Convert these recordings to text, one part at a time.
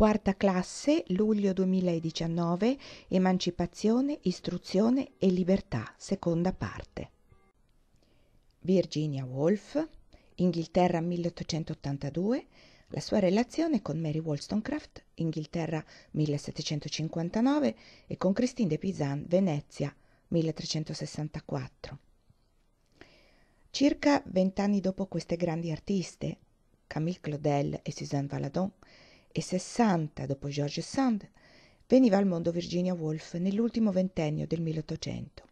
quarta classe, luglio 2019, Emancipazione, istruzione e libertà, seconda parte. Virginia Woolf, Inghilterra 1882, la sua relazione con Mary Wollstonecraft, Inghilterra 1759 e con Christine de Pizan, Venezia 1364. Circa vent'anni dopo queste grandi artiste, Camille Claudel e Suzanne Valadon, e sessanta dopo George Sand, veniva al mondo Virginia Woolf nell'ultimo ventennio del 1800.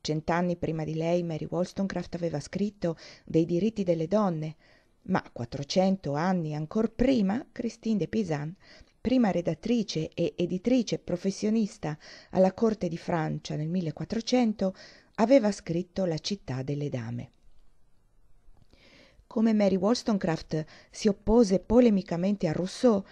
Cent'anni prima di lei Mary Wollstonecraft aveva scritto dei diritti delle donne, ma 400 anni ancora prima Christine de Pizan, prima redattrice e editrice professionista alla corte di Francia nel 1400, aveva scritto La città delle dame come mary wollstonecraft si oppose polemicamente a rousseau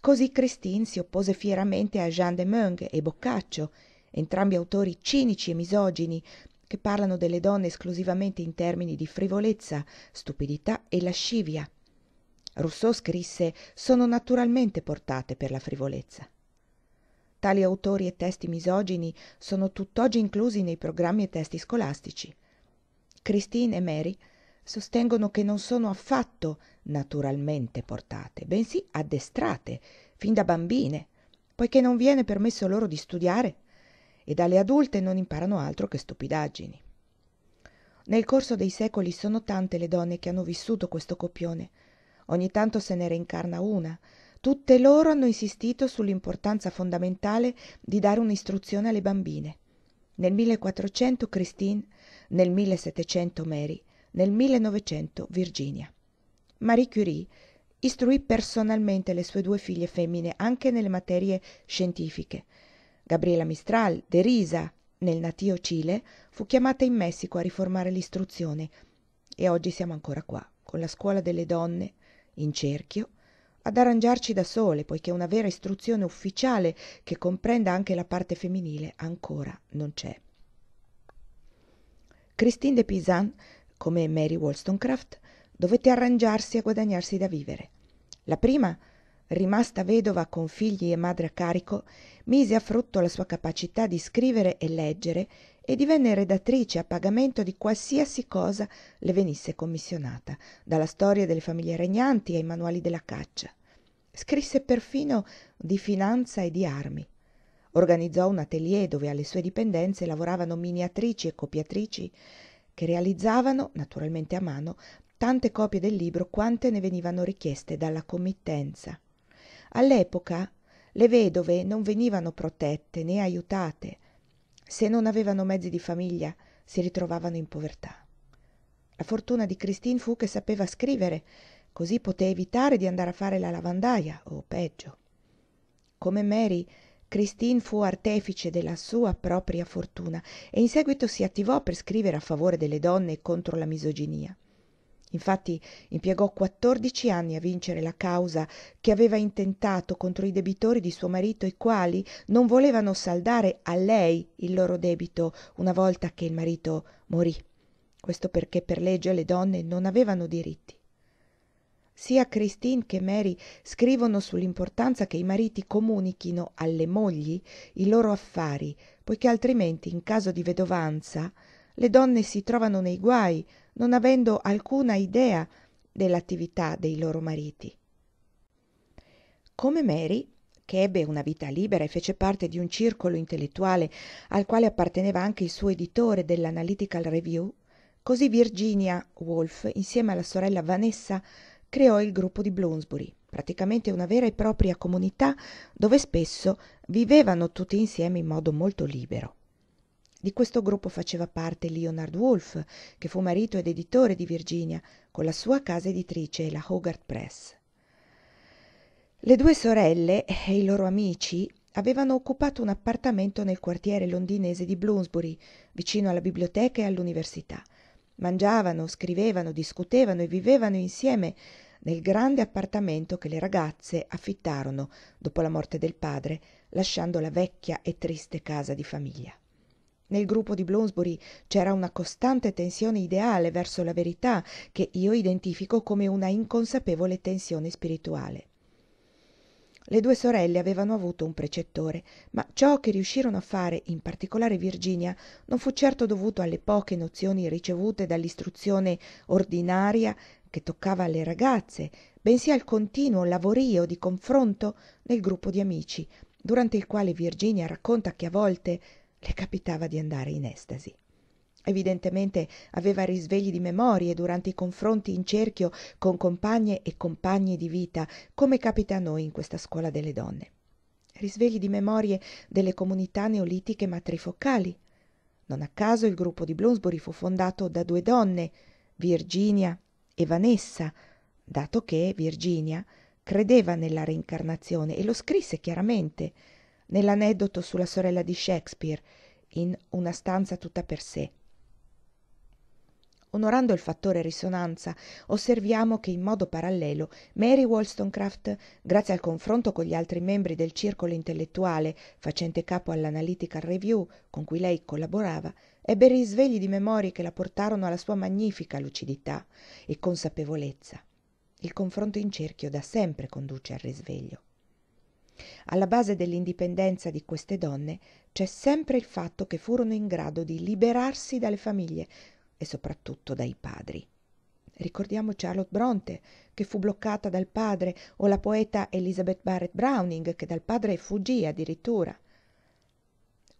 così christine si oppose fieramente a jean de meung e boccaccio entrambi autori cinici e misogini che parlano delle donne esclusivamente in termini di frivolezza stupidità e lascivia rousseau scrisse sono naturalmente portate per la frivolezza tali autori e testi misogini sono tutt'oggi inclusi nei programmi e testi scolastici christine e mary sostengono che non sono affatto naturalmente portate bensì addestrate fin da bambine poiché non viene permesso loro di studiare e dalle adulte non imparano altro che stupidaggini nel corso dei secoli sono tante le donne che hanno vissuto questo copione ogni tanto se ne reincarna una tutte loro hanno insistito sull'importanza fondamentale di dare un'istruzione alle bambine nel 1400 Christine, nel 1700 Mary nel 1900 Virginia. Marie Curie istruì personalmente le sue due figlie femmine anche nelle materie scientifiche. Gabriela Mistral, derisa nel natio Cile, fu chiamata in Messico a riformare l'istruzione e oggi siamo ancora qua, con la scuola delle donne in cerchio, ad arrangiarci da sole, poiché una vera istruzione ufficiale che comprenda anche la parte femminile ancora non c'è. Christine de Pizan come mary wollstonecraft dovette arrangiarsi a guadagnarsi da vivere la prima rimasta vedova con figli e madre a carico mise a frutto la sua capacità di scrivere e leggere e divenne redattrice a pagamento di qualsiasi cosa le venisse commissionata dalla storia delle famiglie regnanti ai manuali della caccia scrisse perfino di finanza e di armi organizzò un atelier dove alle sue dipendenze lavoravano miniatrici e copiatrici che realizzavano naturalmente a mano tante copie del libro quante ne venivano richieste dalla committenza all'epoca le vedove non venivano protette né aiutate. se non avevano mezzi di famiglia si ritrovavano in povertà la fortuna di christine fu che sapeva scrivere così poté evitare di andare a fare la lavandaia o peggio come mary christine fu artefice della sua propria fortuna e in seguito si attivò per scrivere a favore delle donne e contro la misoginia infatti impiegò 14 anni a vincere la causa che aveva intentato contro i debitori di suo marito i quali non volevano saldare a lei il loro debito una volta che il marito morì. questo perché per legge le donne non avevano diritti sia christine che mary scrivono sull'importanza che i mariti comunichino alle mogli i loro affari poiché altrimenti in caso di vedovanza le donne si trovano nei guai non avendo alcuna idea dell'attività dei loro mariti come mary che ebbe una vita libera e fece parte di un circolo intellettuale al quale apparteneva anche il suo editore dell'analytical review così virginia woolf insieme alla sorella vanessa creò il gruppo di bloomsbury praticamente una vera e propria comunità dove spesso vivevano tutti insieme in modo molto libero di questo gruppo faceva parte leonard Wolfe, che fu marito ed editore di virginia con la sua casa editrice la hogarth press le due sorelle e i loro amici avevano occupato un appartamento nel quartiere londinese di bloomsbury vicino alla biblioteca e all'università mangiavano scrivevano discutevano e vivevano insieme nel grande appartamento che le ragazze affittarono dopo la morte del padre lasciando la vecchia e triste casa di famiglia nel gruppo di bloomsbury c'era una costante tensione ideale verso la verità che io identifico come una inconsapevole tensione spirituale le due sorelle avevano avuto un precettore ma ciò che riuscirono a fare in particolare virginia non fu certo dovuto alle poche nozioni ricevute dall'istruzione ordinaria che toccava alle ragazze bensì al continuo lavorio di confronto nel gruppo di amici durante il quale virginia racconta che a volte le capitava di andare in estasi evidentemente aveva risvegli di memorie durante i confronti in cerchio con compagne e compagni di vita come capita a noi in questa scuola delle donne risvegli di memorie delle comunità neolitiche matrifocali non a caso il gruppo di bloomsbury fu fondato da due donne virginia e vanessa dato che virginia credeva nella reincarnazione e lo scrisse chiaramente nell'aneddoto sulla sorella di shakespeare in una stanza tutta per sé onorando il fattore risonanza osserviamo che in modo parallelo mary wollstonecraft grazie al confronto con gli altri membri del circolo intellettuale facente capo all'Analytical review con cui lei collaborava ebbe risvegli di memorie che la portarono alla sua magnifica lucidità e consapevolezza il confronto in cerchio da sempre conduce al risveglio alla base dell'indipendenza di queste donne c'è sempre il fatto che furono in grado di liberarsi dalle famiglie e soprattutto dai padri. Ricordiamo Charlotte Bronte, che fu bloccata dal padre, o la poeta Elizabeth Barrett Browning, che dal padre fuggì addirittura,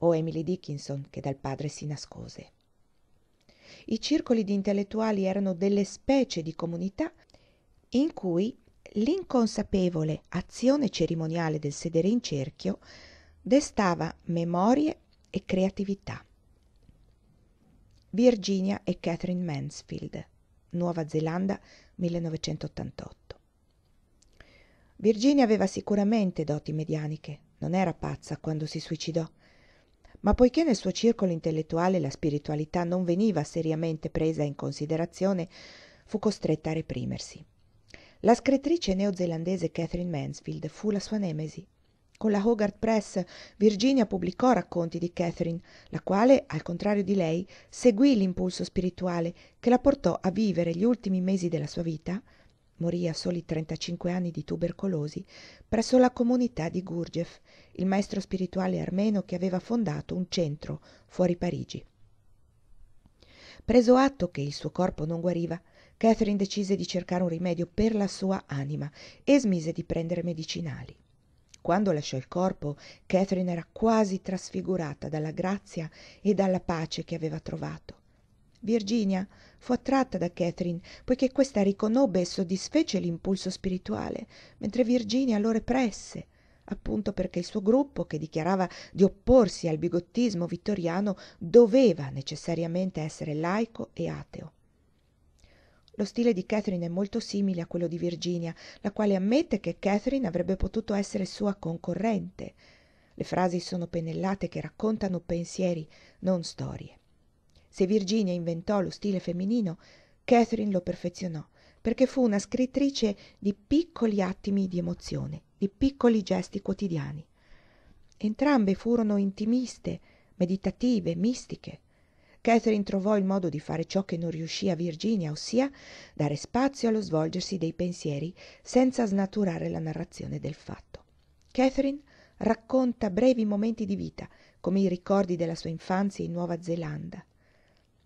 o Emily Dickinson, che dal padre si nascose. I circoli di intellettuali erano delle specie di comunità in cui l'inconsapevole azione cerimoniale del sedere in cerchio destava memorie e creatività. Virginia e Catherine Mansfield, Nuova Zelanda 1988. Virginia aveva sicuramente doti medianiche, non era pazza quando si suicidò, ma poiché nel suo circolo intellettuale la spiritualità non veniva seriamente presa in considerazione, fu costretta a reprimersi. La scrittrice neozelandese Catherine Mansfield fu la sua nemesi con la hogarth press virginia pubblicò racconti di catherine la quale al contrario di lei seguì l'impulso spirituale che la portò a vivere gli ultimi mesi della sua vita morì a soli 35 anni di tubercolosi presso la comunità di gurdjieff il maestro spirituale armeno che aveva fondato un centro fuori parigi preso atto che il suo corpo non guariva catherine decise di cercare un rimedio per la sua anima e smise di prendere medicinali quando lasciò il corpo catherine era quasi trasfigurata dalla grazia e dalla pace che aveva trovato virginia fu attratta da catherine poiché questa riconobbe e soddisfece l'impulso spirituale mentre virginia lo represse appunto perché il suo gruppo che dichiarava di opporsi al bigottismo vittoriano doveva necessariamente essere laico e ateo lo stile di catherine è molto simile a quello di virginia la quale ammette che catherine avrebbe potuto essere sua concorrente le frasi sono pennellate che raccontano pensieri non storie se virginia inventò lo stile femminino catherine lo perfezionò perché fu una scrittrice di piccoli attimi di emozione di piccoli gesti quotidiani entrambe furono intimiste meditative mistiche catherine trovò il modo di fare ciò che non riuscì a virginia ossia dare spazio allo svolgersi dei pensieri senza snaturare la narrazione del fatto catherine racconta brevi momenti di vita come i ricordi della sua infanzia in nuova zelanda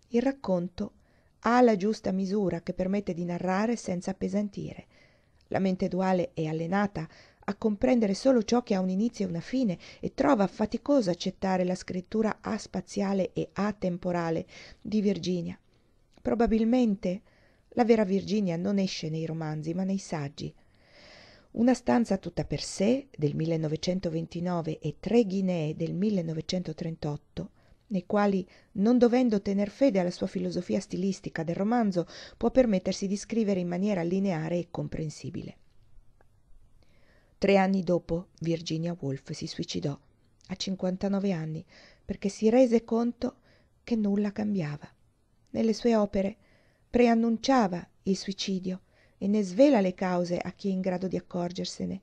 il racconto ha la giusta misura che permette di narrare senza appesantire la mente duale e allenata a comprendere solo ciò che ha un inizio e una fine e trova faticoso accettare la scrittura aspaziale e atemporale di Virginia. Probabilmente la vera Virginia non esce nei romanzi, ma nei saggi. Una stanza tutta per sé del 1929 e tre Guinee del 1938, nei quali, non dovendo tener fede alla sua filosofia stilistica del romanzo, può permettersi di scrivere in maniera lineare e comprensibile. Tre anni dopo Virginia Woolf si suicidò, a 59 anni, perché si rese conto che nulla cambiava. Nelle sue opere preannunciava il suicidio e ne svela le cause a chi è in grado di accorgersene.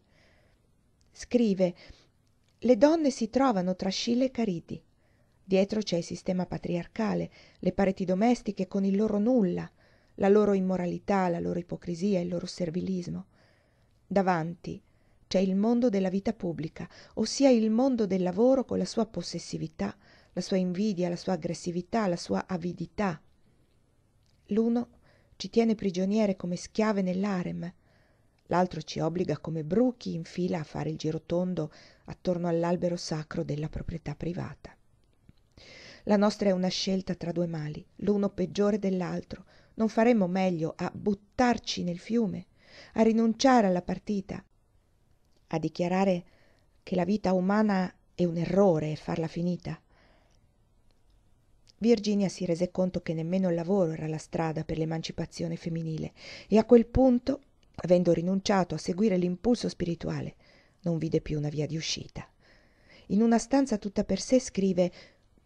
Scrive Le donne si trovano tra Scilla e cariti. Dietro c'è il sistema patriarcale, le pareti domestiche con il loro nulla, la loro immoralità, la loro ipocrisia, il loro servilismo. Davanti c'è cioè il mondo della vita pubblica, ossia il mondo del lavoro con la sua possessività, la sua invidia, la sua aggressività, la sua avidità. L'uno ci tiene prigioniere come schiave nell'arem, l'altro ci obbliga come bruchi in fila a fare il girotondo attorno all'albero sacro della proprietà privata. La nostra è una scelta tra due mali, l'uno peggiore dell'altro. Non faremmo meglio a buttarci nel fiume, a rinunciare alla partita, a dichiarare che la vita umana è un errore e farla finita virginia si rese conto che nemmeno il lavoro era la strada per l'emancipazione femminile e a quel punto avendo rinunciato a seguire l'impulso spirituale non vide più una via di uscita in una stanza tutta per sé scrive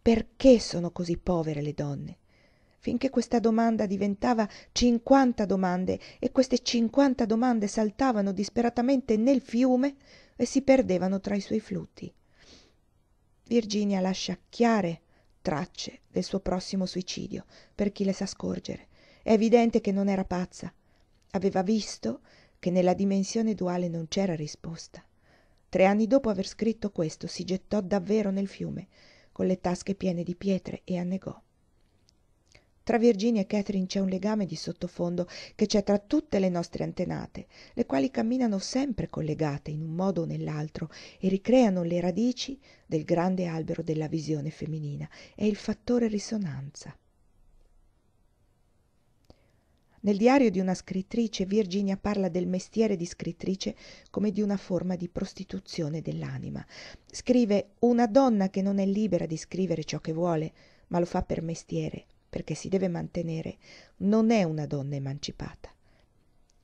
perché sono così povere le donne finché questa domanda diventava cinquanta domande e queste cinquanta domande saltavano disperatamente nel fiume e si perdevano tra i suoi flutti virginia lascia chiare tracce del suo prossimo suicidio per chi le sa scorgere è evidente che non era pazza aveva visto che nella dimensione duale non c'era risposta tre anni dopo aver scritto questo si gettò davvero nel fiume con le tasche piene di pietre e annegò tra virginia e catherine c'è un legame di sottofondo che c'è tra tutte le nostre antenate le quali camminano sempre collegate in un modo o nell'altro e ricreano le radici del grande albero della visione femminile è il fattore risonanza nel diario di una scrittrice Virginia parla del mestiere di scrittrice come di una forma di prostituzione dell'anima. Scrive una donna che non è libera di scrivere ciò che vuole, ma lo fa per mestiere, perché si deve mantenere, non è una donna emancipata.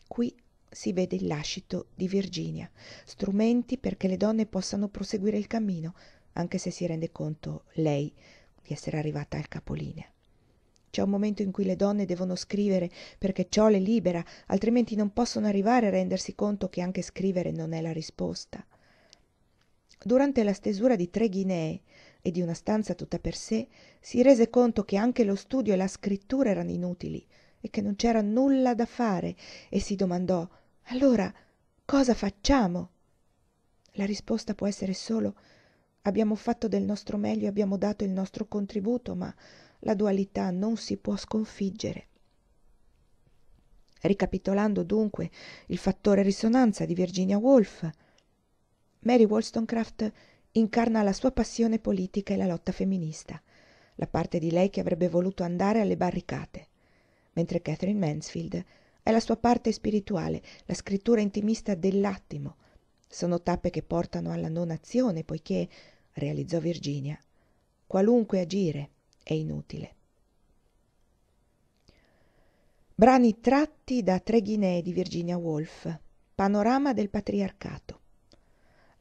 Qui si vede il lascito di Virginia, strumenti perché le donne possano proseguire il cammino, anche se si rende conto lei di essere arrivata al capolinea. C'è un momento in cui le donne devono scrivere perché ciò le libera, altrimenti non possono arrivare a rendersi conto che anche scrivere non è la risposta. Durante la stesura di tre Guinee, e di una stanza tutta per sé si rese conto che anche lo studio e la scrittura erano inutili e che non c'era nulla da fare e si domandò allora cosa facciamo la risposta può essere solo abbiamo fatto del nostro meglio e abbiamo dato il nostro contributo ma la dualità non si può sconfiggere Ricapitolando dunque il fattore risonanza di Virginia Woolf, Mary Wollstonecraft incarna la sua passione politica e la lotta femminista, la parte di lei che avrebbe voluto andare alle barricate, mentre Catherine Mansfield è la sua parte spirituale, la scrittura intimista dell'attimo. Sono tappe che portano alla non azione, poiché, realizzò Virginia, qualunque agire è inutile. Brani tratti da Tre Guinee di Virginia Woolf, Panorama del patriarcato.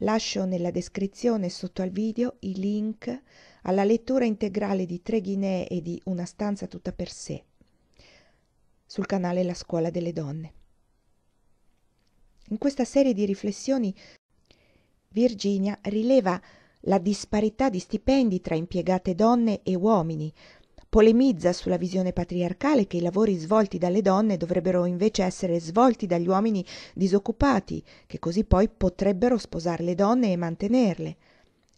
Lascio nella descrizione sotto al video i link alla lettura integrale di Tre Ghinee e di Una stanza tutta per sé sul canale La Scuola delle Donne. In questa serie di riflessioni Virginia rileva la disparità di stipendi tra impiegate donne e uomini, polemizza sulla visione patriarcale che i lavori svolti dalle donne dovrebbero invece essere svolti dagli uomini disoccupati, che così poi potrebbero sposar le donne e mantenerle,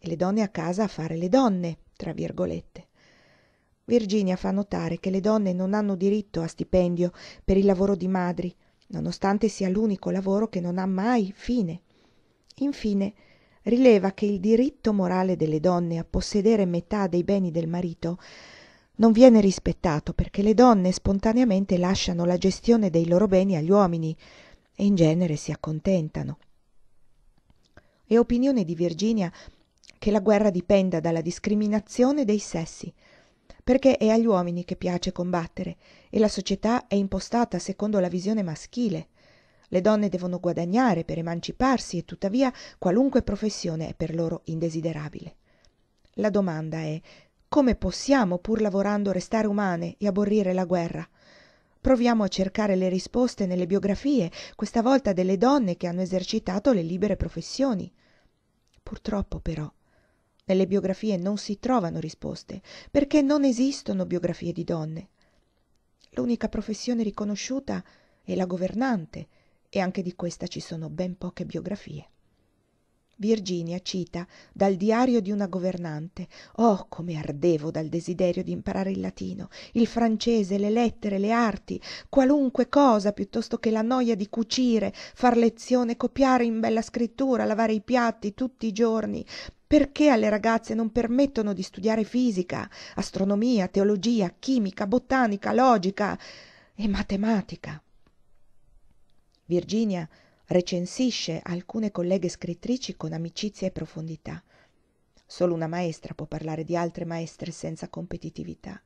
e le donne a casa a fare le donne, tra virgolette. Virginia fa notare che le donne non hanno diritto a stipendio per il lavoro di madri, nonostante sia l'unico lavoro che non ha mai fine. Infine, rileva che il diritto morale delle donne a possedere metà dei beni del marito non viene rispettato perché le donne spontaneamente lasciano la gestione dei loro beni agli uomini e in genere si accontentano è opinione di virginia che la guerra dipenda dalla discriminazione dei sessi perché è agli uomini che piace combattere e la società è impostata secondo la visione maschile le donne devono guadagnare per emanciparsi e tuttavia qualunque professione è per loro indesiderabile la domanda è come possiamo pur lavorando restare umane e aborrire la guerra proviamo a cercare le risposte nelle biografie questa volta delle donne che hanno esercitato le libere professioni purtroppo però nelle biografie non si trovano risposte perché non esistono biografie di donne l'unica professione riconosciuta è la governante e anche di questa ci sono ben poche biografie virginia cita dal diario di una governante oh come ardevo dal desiderio di imparare il latino il francese le lettere le arti qualunque cosa piuttosto che la noia di cucire far lezione copiare in bella scrittura lavare i piatti tutti i giorni perché alle ragazze non permettono di studiare fisica astronomia teologia chimica botanica logica e matematica virginia recensisce alcune colleghe scrittrici con amicizia e profondità solo una maestra può parlare di altre maestre senza competitività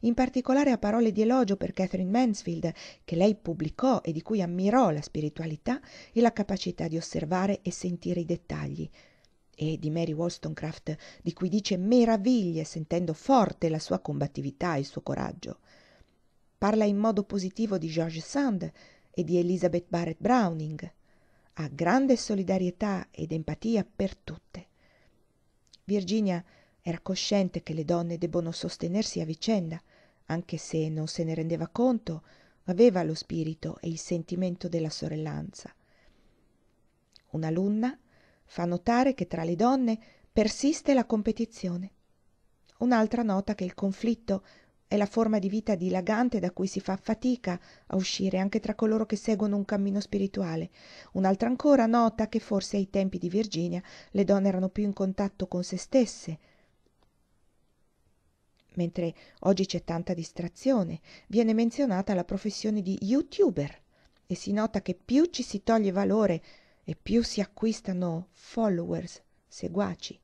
in particolare a parole di elogio per catherine mansfield che lei pubblicò e di cui ammirò la spiritualità e la capacità di osservare e sentire i dettagli e di mary wollstonecraft di cui dice meraviglie sentendo forte la sua combattività e il suo coraggio parla in modo positivo di george sand e di elizabeth barrett browning ha grande solidarietà ed empatia per tutte virginia era cosciente che le donne debbono sostenersi a vicenda anche se non se ne rendeva conto aveva lo spirito e il sentimento della sorellanza un'alunna fa notare che tra le donne persiste la competizione un'altra nota che il conflitto è la forma di vita dilagante da cui si fa fatica a uscire anche tra coloro che seguono un cammino spirituale un'altra ancora nota che forse ai tempi di virginia le donne erano più in contatto con se stesse mentre oggi c'è tanta distrazione viene menzionata la professione di youtuber e si nota che più ci si toglie valore e più si acquistano followers seguaci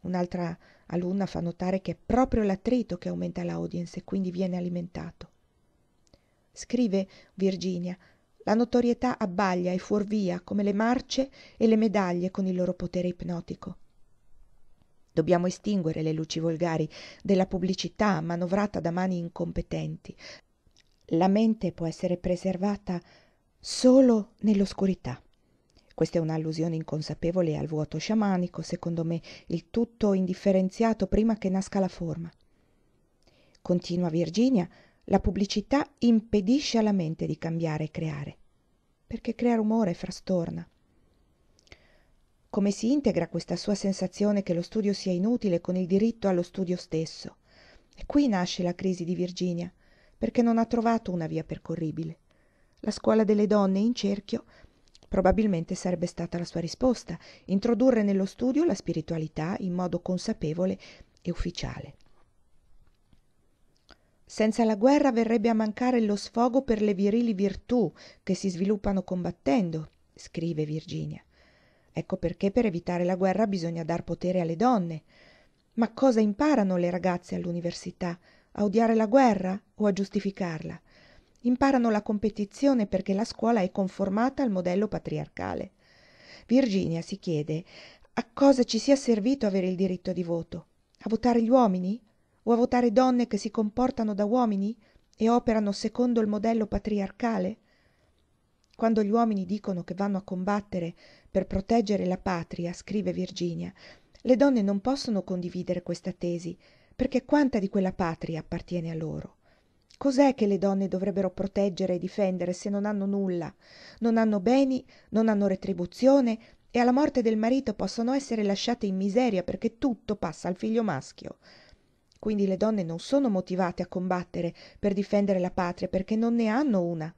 un'altra alunna fa notare che è proprio l'attrito che aumenta l'audience e quindi viene alimentato. Scrive Virginia, la notorietà abbaglia e fuorvia come le marce e le medaglie con il loro potere ipnotico. Dobbiamo estinguere le luci volgari della pubblicità manovrata da mani incompetenti. La mente può essere preservata solo nell'oscurità questa è un'allusione inconsapevole al vuoto sciamanico, secondo me, il tutto indifferenziato prima che nasca la forma. Continua Virginia, la pubblicità impedisce alla mente di cambiare e creare, perché crea rumore e frastorna. Come si integra questa sua sensazione che lo studio sia inutile con il diritto allo studio stesso? E qui nasce la crisi di Virginia, perché non ha trovato una via percorribile. La scuola delle donne in cerchio probabilmente sarebbe stata la sua risposta introdurre nello studio la spiritualità in modo consapevole e ufficiale senza la guerra verrebbe a mancare lo sfogo per le virili virtù che si sviluppano combattendo scrive Virginia ecco perché per evitare la guerra bisogna dar potere alle donne ma cosa imparano le ragazze all'università a odiare la guerra o a giustificarla imparano la competizione perché la scuola è conformata al modello patriarcale virginia si chiede a cosa ci sia servito avere il diritto di voto a votare gli uomini o a votare donne che si comportano da uomini e operano secondo il modello patriarcale quando gli uomini dicono che vanno a combattere per proteggere la patria scrive virginia le donne non possono condividere questa tesi perché quanta di quella patria appartiene a loro cos'è che le donne dovrebbero proteggere e difendere se non hanno nulla non hanno beni non hanno retribuzione e alla morte del marito possono essere lasciate in miseria perché tutto passa al figlio maschio quindi le donne non sono motivate a combattere per difendere la patria perché non ne hanno una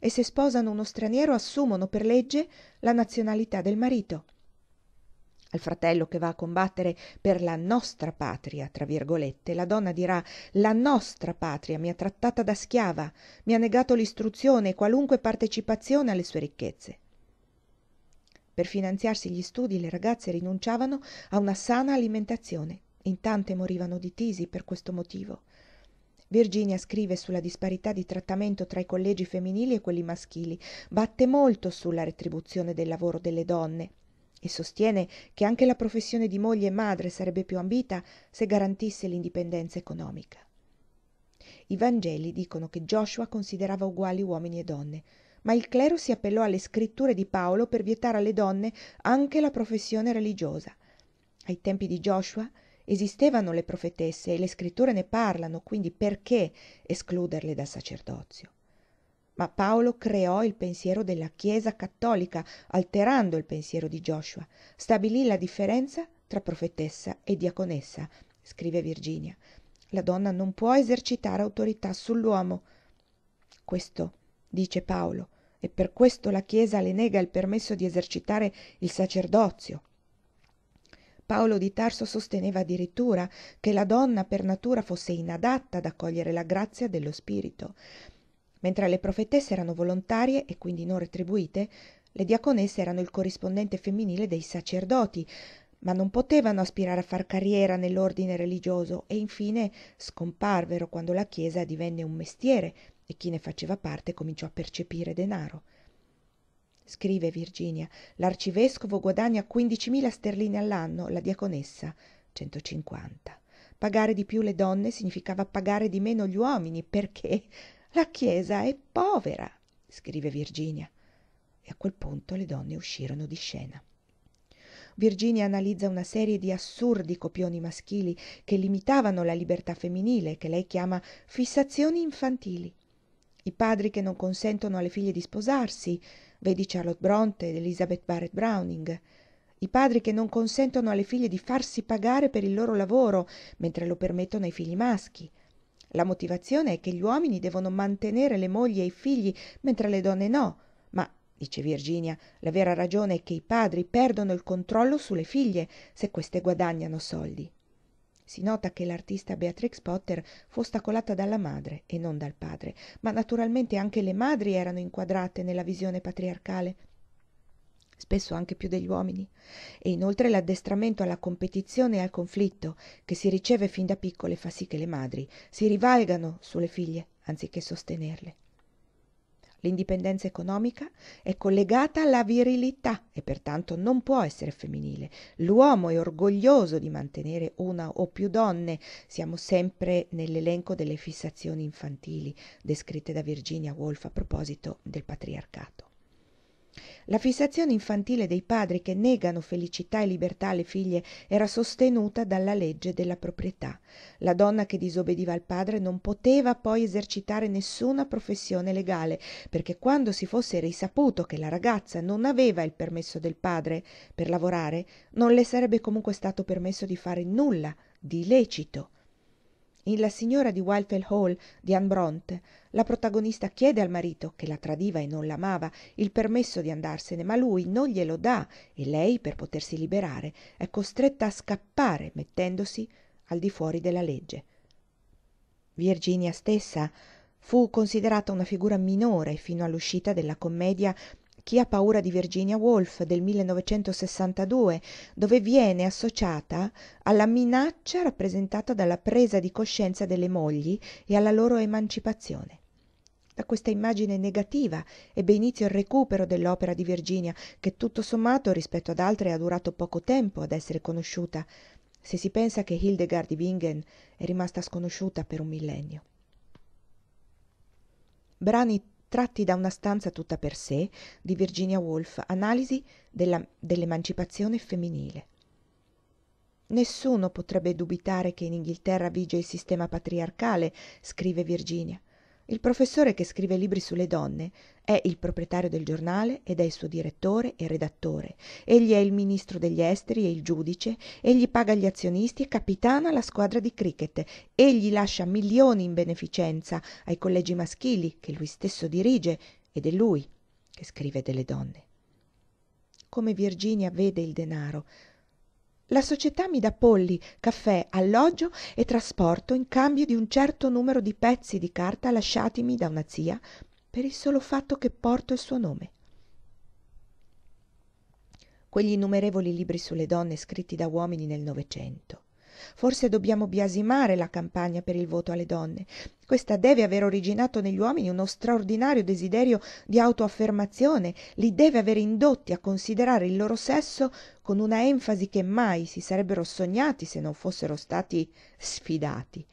e se sposano uno straniero assumono per legge la nazionalità del marito al fratello che va a combattere per la nostra patria, tra virgolette, la donna dirà la nostra patria mi ha trattata da schiava, mi ha negato l'istruzione e qualunque partecipazione alle sue ricchezze. Per finanziarsi gli studi le ragazze rinunciavano a una sana alimentazione, in tante morivano di tisi per questo motivo. Virginia scrive sulla disparità di trattamento tra i collegi femminili e quelli maschili, batte molto sulla retribuzione del lavoro delle donne, e sostiene che anche la professione di moglie e madre sarebbe più ambita se garantisse l'indipendenza economica. I Vangeli dicono che Joshua considerava uguali uomini e donne, ma il clero si appellò alle scritture di Paolo per vietare alle donne anche la professione religiosa. Ai tempi di Joshua esistevano le profetesse e le scritture ne parlano, quindi perché escluderle dal sacerdozio? ma paolo creò il pensiero della chiesa cattolica alterando il pensiero di joshua Stabilì la differenza tra profetessa e diaconessa scrive virginia la donna non può esercitare autorità sull'uomo questo dice paolo e per questo la chiesa le nega il permesso di esercitare il sacerdozio Paolo di Tarso sosteneva addirittura che la donna per natura fosse inadatta ad accogliere la grazia dello Spirito mentre le profetesse erano volontarie e quindi non retribuite le diaconesse erano il corrispondente femminile dei sacerdoti ma non potevano aspirare a far carriera nell'ordine religioso e infine scomparvero quando la chiesa divenne un mestiere e chi ne faceva parte cominciò a percepire denaro scrive Virginia, l'arcivescovo guadagna 15.000 sterline all'anno, la diaconessa 150. Pagare di più le donne significava pagare di meno gli uomini perché la chiesa è povera scrive virginia e a quel punto le donne uscirono di scena virginia analizza una serie di assurdi copioni maschili che limitavano la libertà femminile che lei chiama fissazioni infantili i padri che non consentono alle figlie di sposarsi vedi Charlotte Bronte ed Elizabeth Barrett Browning i padri che non consentono alle figlie di farsi pagare per il loro lavoro mentre lo permettono ai figli maschi la motivazione è che gli uomini devono mantenere le mogli e i figli mentre le donne no ma dice virginia la vera ragione è che i padri perdono il controllo sulle figlie se queste guadagnano soldi si nota che l'artista beatrix potter fu ostacolata dalla madre e non dal padre ma naturalmente anche le madri erano inquadrate nella visione patriarcale spesso anche più degli uomini e inoltre l'addestramento alla competizione e al conflitto che si riceve fin da piccole fa sì che le madri si rivalgano sulle figlie anziché sostenerle l'indipendenza economica è collegata alla virilità e pertanto non può essere femminile. L'uomo è orgoglioso di mantenere una o più donne. Siamo sempre nell'elenco delle fissazioni infantili descritte da Virginia Woolf a proposito del patriarcato la fissazione infantile dei padri che negano felicità e libertà alle figlie era sostenuta dalla legge della proprietà la donna che disobbediva al padre non poteva poi esercitare nessuna professione legale perché quando si fosse risaputo che la ragazza non aveva il permesso del padre per lavorare non le sarebbe comunque stato permesso di fare nulla di lecito in la signora di wildfell hall di Anne bronte la protagonista chiede al marito che la tradiva e non l'amava il permesso di andarsene ma lui non glielo dà e lei per potersi liberare è costretta a scappare mettendosi al di fuori della legge virginia stessa fu considerata una figura minore fino all'uscita della commedia chi ha paura di Virginia Woolf del 1962, dove viene associata alla minaccia rappresentata dalla presa di coscienza delle mogli e alla loro emancipazione. Da questa immagine negativa ebbe inizio il recupero dell'opera di Virginia, che tutto sommato rispetto ad altre ha durato poco tempo ad essere conosciuta, se si pensa che Hildegard di Bingen è rimasta sconosciuta per un millennio. Brani tratti da una stanza tutta per sé di virginia woolf analisi dell'emancipazione femminile nessuno potrebbe dubitare che in inghilterra vige il sistema patriarcale scrive virginia il professore che scrive libri sulle donne è il proprietario del giornale ed è il suo direttore e redattore egli è il ministro degli esteri e il giudice egli paga gli azionisti e capitana la squadra di cricket egli lascia milioni in beneficenza ai collegi maschili che lui stesso dirige ed è lui che scrive delle donne come virginia vede il denaro la società mi dà polli caffè alloggio e trasporto in cambio di un certo numero di pezzi di carta lasciatimi da una zia per il solo fatto che porto il suo nome quegli innumerevoli libri sulle donne scritti da uomini nel novecento forse dobbiamo biasimare la campagna per il voto alle donne questa deve aver originato negli uomini uno straordinario desiderio di autoaffermazione li deve aver indotti a considerare il loro sesso con una enfasi che mai si sarebbero sognati se non fossero stati sfidati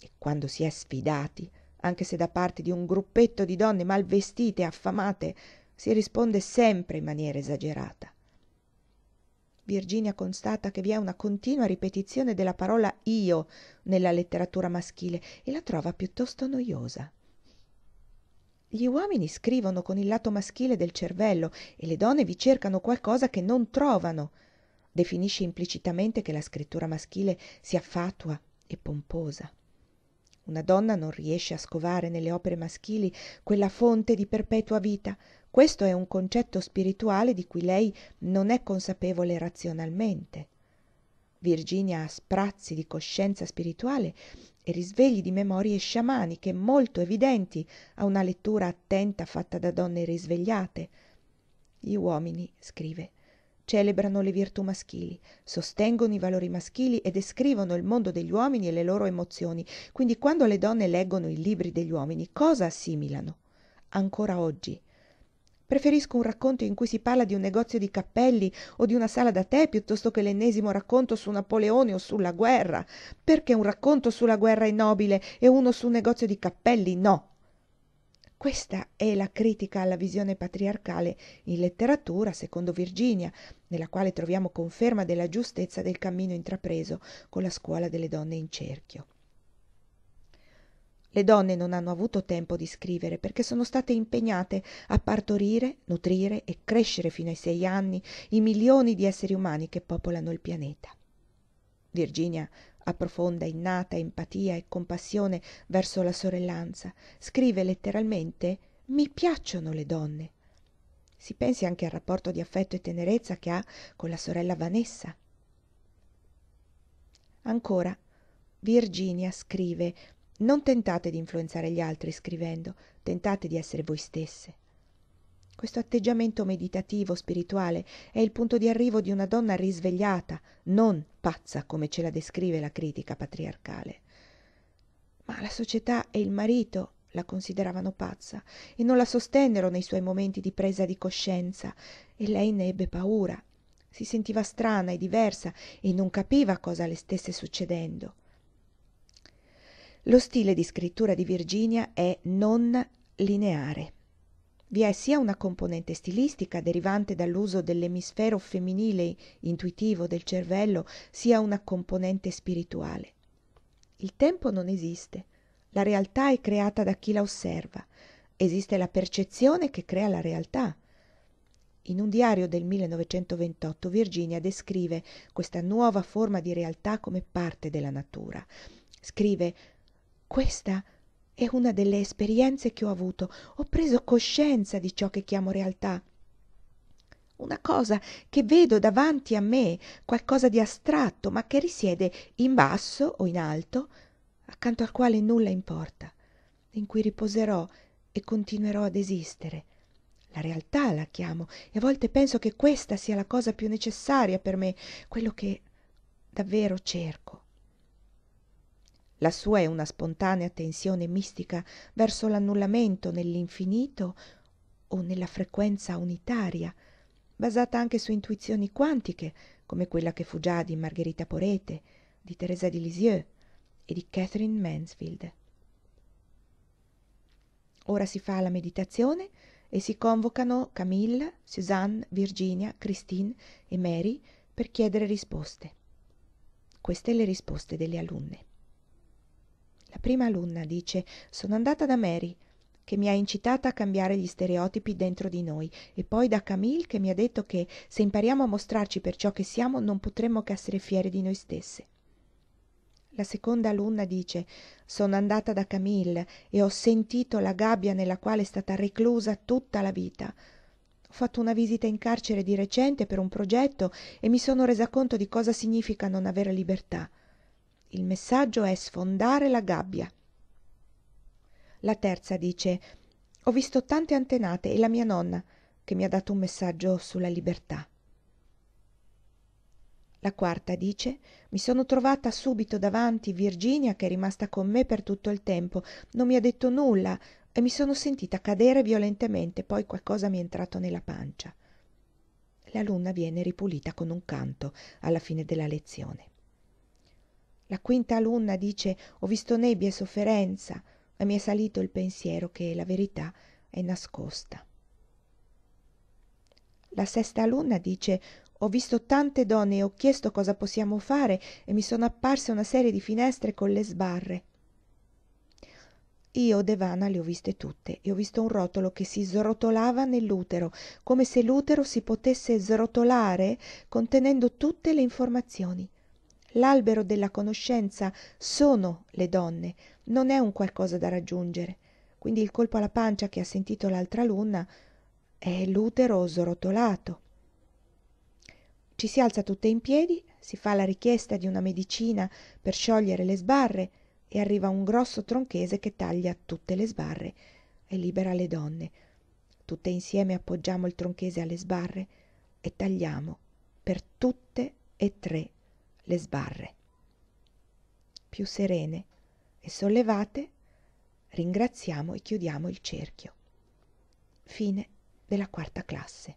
e quando si è sfidati anche se da parte di un gruppetto di donne mal vestite e affamate si risponde sempre in maniera esagerata virginia constata che vi è una continua ripetizione della parola io nella letteratura maschile e la trova piuttosto noiosa. gli uomini scrivono con il lato maschile del cervello e le donne vi cercano qualcosa che non trovano definisce implicitamente che la scrittura maschile sia fatua e pomposa una donna non riesce a scovare nelle opere maschili quella fonte di perpetua vita questo è un concetto spirituale di cui lei non è consapevole razionalmente virginia ha sprazzi di coscienza spirituale e risvegli di memorie sciamaniche molto evidenti a una lettura attenta fatta da donne risvegliate gli uomini scrive celebrano le virtù maschili, sostengono i valori maschili e descrivono il mondo degli uomini e le loro emozioni. Quindi quando le donne leggono i libri degli uomini, cosa assimilano? Ancora oggi preferisco un racconto in cui si parla di un negozio di cappelli o di una sala da tè piuttosto che l'ennesimo racconto su napoleone o sulla guerra perché un racconto sulla guerra è nobile e uno su un negozio di cappelli no questa è la critica alla visione patriarcale in letteratura, secondo Virginia, nella quale troviamo conferma della giustezza del cammino intrapreso con la scuola delle donne in cerchio le donne non hanno avuto tempo di scrivere perché sono state impegnate a partorire nutrire e crescere fino ai sei anni i milioni di esseri umani che popolano il pianeta virginia a profonda innata empatia e compassione verso la sorellanza scrive letteralmente mi piacciono le donne si pensi anche al rapporto di affetto e tenerezza che ha con la sorella Vanessa ancora Virginia scrive non tentate di influenzare gli altri scrivendo tentate di essere voi stesse questo atteggiamento meditativo spirituale è il punto di arrivo di una donna risvegliata non pazza come ce la descrive la critica patriarcale ma la società e il marito la consideravano pazza e non la sostennero nei suoi momenti di presa di coscienza e lei ne ebbe paura si sentiva strana e diversa e non capiva cosa le stesse succedendo lo stile di scrittura di Virginia è non lineare. Vi è sia una componente stilistica derivante dall'uso dell'emisfero femminile intuitivo del cervello, sia una componente spirituale. Il tempo non esiste, la realtà è creata da chi la osserva, esiste la percezione che crea la realtà. In un diario del 1928 Virginia descrive questa nuova forma di realtà come parte della natura. Scrive questa è una delle esperienze che ho avuto ho preso coscienza di ciò che chiamo realtà una cosa che vedo davanti a me qualcosa di astratto ma che risiede in basso o in alto accanto al quale nulla importa in cui riposerò e continuerò ad esistere la realtà la chiamo e a volte penso che questa sia la cosa più necessaria per me quello che davvero cerco la sua è una spontanea tensione mistica verso l'annullamento nell'infinito o nella frequenza unitaria basata anche su intuizioni quantiche come quella che fu già di margherita porete di teresa di lisieux e di catherine mansfield ora si fa la meditazione e si convocano camilla suzanne virginia christine e mary per chiedere risposte queste le risposte delle alunne la prima alunna dice sono andata da Mary che mi ha incitata a cambiare gli stereotipi dentro di noi e poi da Camille che mi ha detto che se impariamo a mostrarci per ciò che siamo non potremmo che essere fiere di noi stesse. La seconda alunna dice sono andata da Camille e ho sentito la gabbia nella quale è stata reclusa tutta la vita. Ho fatto una visita in carcere di recente per un progetto e mi sono resa conto di cosa significa non avere libertà il messaggio è sfondare la gabbia la terza dice ho visto tante antenate e la mia nonna che mi ha dato un messaggio sulla libertà la quarta dice mi sono trovata subito davanti virginia che è rimasta con me per tutto il tempo non mi ha detto nulla e mi sono sentita cadere violentemente poi qualcosa mi è entrato nella pancia la luna viene ripulita con un canto alla fine della lezione la quinta alunna dice ho visto nebbia e sofferenza ma mi è salito il pensiero che la verità è nascosta la sesta alunna dice ho visto tante donne e ho chiesto cosa possiamo fare e mi sono apparse una serie di finestre con le sbarre io Devana le ho viste tutte e ho visto un rotolo che si srotolava nell'utero, come se l'utero si potesse srotolare contenendo tutte le informazioni l'albero della conoscenza sono le donne non è un qualcosa da raggiungere quindi il colpo alla pancia che ha sentito l'altra alunna è l'utero srotolato ci si alza tutte in piedi si fa la richiesta di una medicina per sciogliere le sbarre e arriva un grosso tronchese che taglia tutte le sbarre e libera le donne tutte insieme appoggiamo il tronchese alle sbarre e tagliamo per tutte e tre le sbarre. Più serene e sollevate, ringraziamo e chiudiamo il cerchio. Fine della quarta classe.